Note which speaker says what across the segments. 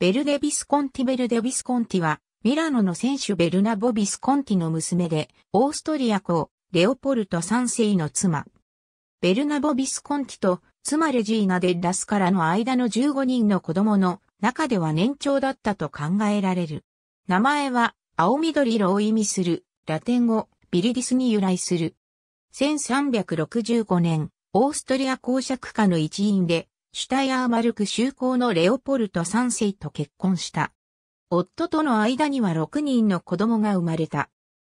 Speaker 1: ベルデ・ビスコンティ・ベルデ・ビスコンティは、ミラノの選手ベルナボ・ビスコンティの娘で、オーストリア公、レオポルト3世の妻。ベルナボ・ビスコンティと、妻レジーナ・デッラスからの間の15人の子供の中では年長だったと考えられる。名前は、青緑色を意味する、ラテン語、ビリディスに由来する。1365年、オーストリア公爵家の一員で、シュタイアーマルク修行のレオポルト3世と結婚した。夫との間には6人の子供が生まれた。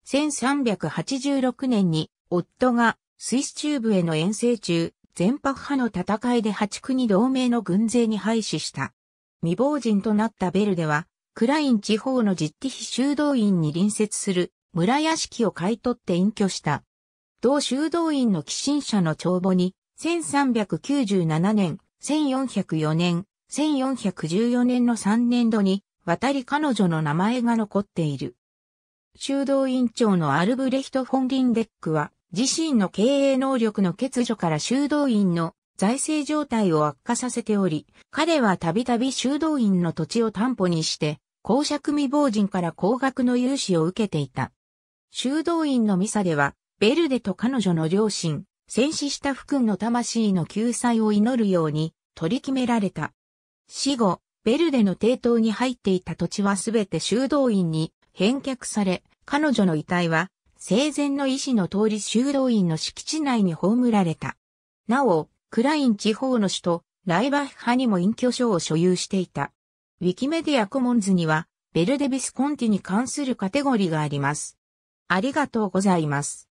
Speaker 1: 1386年に夫がスイス中部への遠征中、全白派の戦いで八国同盟の軍勢に敗死した。未亡人となったベルでは、クライン地方の実地非修道院に隣接する村屋敷を買い取って隠居した。同修道院の寄進者の帳簿に、1397年、1404年、1414年の3年度に、渡り彼女の名前が残っている。修道院長のアルブレヒト・フォンリンデックは、自身の経営能力の欠如から修道院の財政状態を悪化させており、彼はたびたび修道院の土地を担保にして、公爵未亡人から高額の融資を受けていた。修道院のミサでは、ベルデと彼女の両親、戦死した福君の魂の救済を祈るように取り決められた。死後、ベルデの抵当に入っていた土地はすべて修道院に返却され、彼女の遺体は生前の医師の通り修道院の敷地内に葬られた。なお、クライン地方の首都、ライバッハにも隠居所を所有していた。ウィキメディアコモンズには、ベルデビスコンティに関するカテゴリーがあります。ありがとうございます。